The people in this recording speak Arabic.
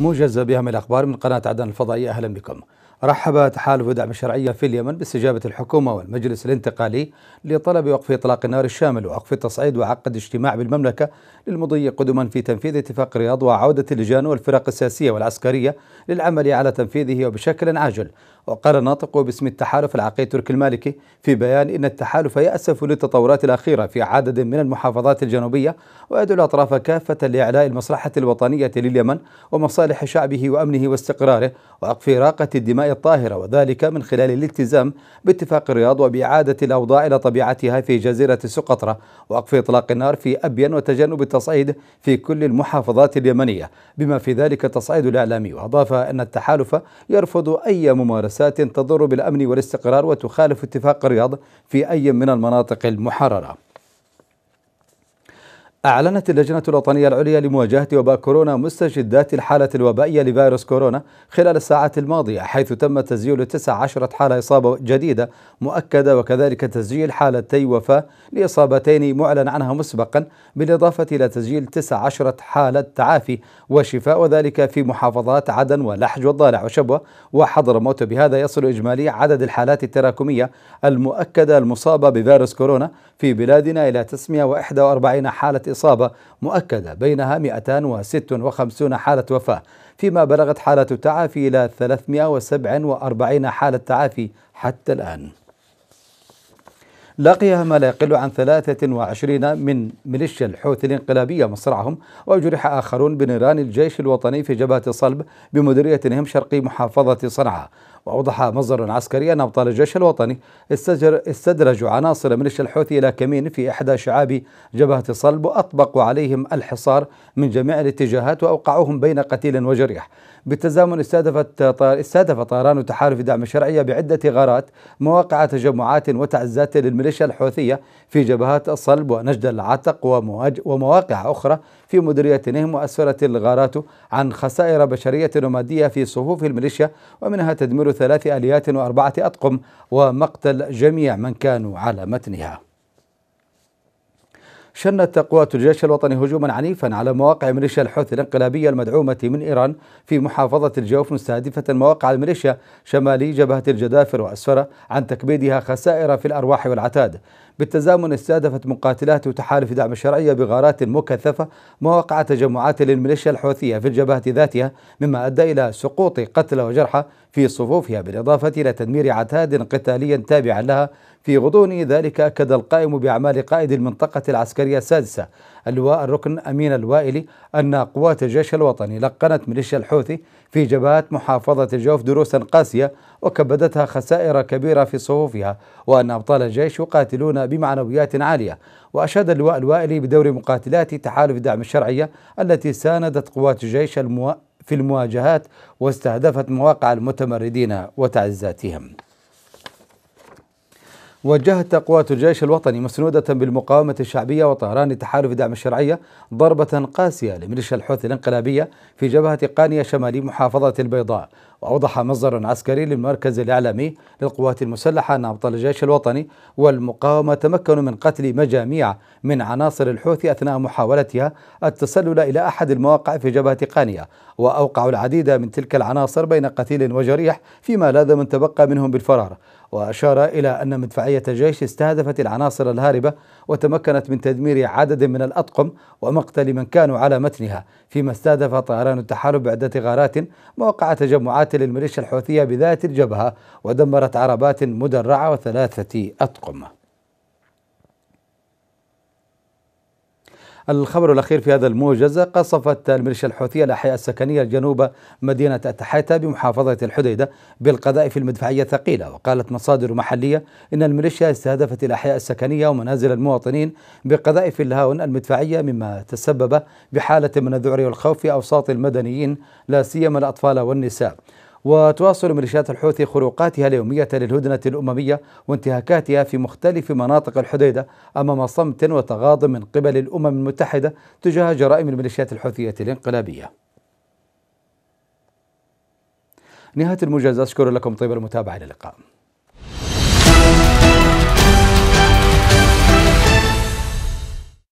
موجزة من الأخبار من قناة عدن الفضائية أهلا بكم رحب تحالف دعم الشرعية في اليمن باستجابة الحكومة والمجلس الانتقالي لطلب وقف إطلاق النار الشامل ووقف التصعيد وعقد اجتماع بالمملكة للمضي قدما في تنفيذ اتفاق الرياض وعودة اللجان والفرق السياسية والعسكرية للعمل على تنفيذه وبشكل عاجل وقال الناطق باسم التحالف العقيد تركي المالكي في بيان إن التحالف يأسف للتطورات الأخيرة في عدد من المحافظات الجنوبية ويدعو الأطراف كافة لإعلاء المصلحة الوطنية لليمن ومصالح شعبه وأمنه واستقراره واقف إراقة الدماء الطاهرة وذلك من خلال الالتزام باتفاق الرياض وبإعادة الأوضاع إلى طبيعتها في جزيرة سقطرة ووقف إطلاق النار في أبين وتجنب التصعيد في كل المحافظات اليمنية بما في ذلك التصعيد الإعلامي وأضاف أن التحالف يرفض أي ممارسات تضر بالأمن والاستقرار وتخالف اتفاق الرياض في أي من المناطق المحررة أعلنت اللجنة الوطنية العليا لمواجهة وباء كورونا مستجدات الحالة الوبائية لفيروس كورونا خلال الساعة الماضية حيث تم تسجيل 19 حالة إصابة جديدة مؤكدة وكذلك تسجيل حالتي وفاة لإصابتين معلن عنها مسبقا بالإضافة إلى تسجيل 19 حالة تعافي وشفاء وذلك في محافظات عدن ولحج والضالع وشبوة وحضرموت بهذا يصل إجمالي عدد الحالات التراكمية المؤكدة المصابة بفيروس كورونا في بلادنا إلى 941 حالة إصابة مؤكدة بينها 256 حالة وفاة فيما بلغت حالة التعافي إلى 347 حالة تعافي حتى الآن لقيها ما لا يقل عن 23 من ميليشيا الحوثي الانقلابية مصرعهم وجرح آخرون بنيران الجيش الوطني في جبهة صلب بمديرية نهم شرقي محافظة صنعاء وأوضح مصدر عسكري أن أبطال الجيش الوطني استدرجوا عناصر ميليشيا الحوثي إلى كمين في إحدى شعاب جبهة صلب وأطبقوا عليهم الحصار من جميع الاتجاهات وأوقعوهم بين قتيل وجريح بالتزامن استهدفت استهدف طيران تحالف دعم الشرعية بعدة غارات مواقع تجمعات وتعزات للميليشيا الحوثية في جبهات الصلب ونجد العتق ومواقع أخرى في مديريتهم وأسفرت الغارات عن خسائر بشرية ومادية في صفوف الميليشيا ومنها تدمير ثلاث آليات وأربعة أطقم ومقتل جميع من كانوا على متنها شنت قوات الجيش الوطني هجوما عنيفا على مواقع ميليشيا الحوثي الانقلابية المدعومة من إيران في محافظة الجوف مستهدفة مواقع الميليشيا شمالي جبهة الجدافر وأسفره عن تكبيدها خسائر في الأرواح والعتاد بالتزامن استهدفت مقاتلات وتحالف دعم الشرعية بغارات مكثفة مواقع تجمعات للميليشيا الحوثية في الجبهة ذاتها مما أدى إلى سقوط قتلى وجرحى في صفوفها بالإضافة إلى تدمير عتاد قتالي تابعا لها في غضون ذلك أكد القائم بأعمال قائد المنطقة العسكرية السادسة اللواء الركن أمين الوائلي أن قوات الجيش الوطني لقنت ميليشيا الحوثي في جبهات محافظة الجوف دروسا قاسية وكبدتها خسائر كبيرة في صفوفها وأن أبطال الجيش يقاتلون بمعنويات عالية وأشاد اللواء الوائلي بدور مقاتلات تحالف دعم الشرعية التي ساندت قوات الجيش في المواجهات واستهدفت مواقع المتمردين وتعزاتهم وجهت قوات الجيش الوطني مسنودة بالمقاومة الشعبية وطهران تحالف دعم الشرعية ضربة قاسية لميليشيا الحوثي الانقلابية في جبهة قانية شمالي محافظة البيضاء وأوضح مصدر عسكري للمركز الإعلامي للقوات المسلحة أن أبطال الجيش الوطني والمقاومة تمكنوا من قتل مجاميع من عناصر الحوثي أثناء محاولتها التسلل إلى أحد المواقع في جبهة قانية وأوقعوا العديد من تلك العناصر بين قتيل وجريح فيما لاذ من تبقى منهم بالفرار وأشار إلى أن مدفعية الجيش استهدفت العناصر الهاربة وتمكنت من تدمير عدد من الأطقم ومقتل من كانوا على متنها فيما استهدف طيران التحالف بعدة غارات مواقع تجمعات للميليشيا الحوثية بذات الجبهة ودمرت عربات مدرعة وثلاثة أطقم الخبر الأخير في هذا الموجز قصفت الميليشيا الحوثية الأحياء السكنية الجنوب مدينة التحيتة بمحافظة الحديدة بالقذائف المدفعية الثقيلة وقالت مصادر محلية إن الميليشيا استهدفت الأحياء السكنية ومنازل المواطنين بقذائف الهاون المدفعية مما تسبب بحالة من الذعر والخوف في أوساط المدنيين لا سيما الأطفال والنساء وتواصل ميليشيات الحوثي خروقاتها اليومية للهدنة الأممية وانتهاكاتها في مختلف مناطق الحديدة أمام صمت وتغاض من قبل الأمم المتحدة تجاه جرائم الميليشيات الحوثية الانقلابية نهاية الموجز أشكر لكم طيب المتابعة إلى اللقاء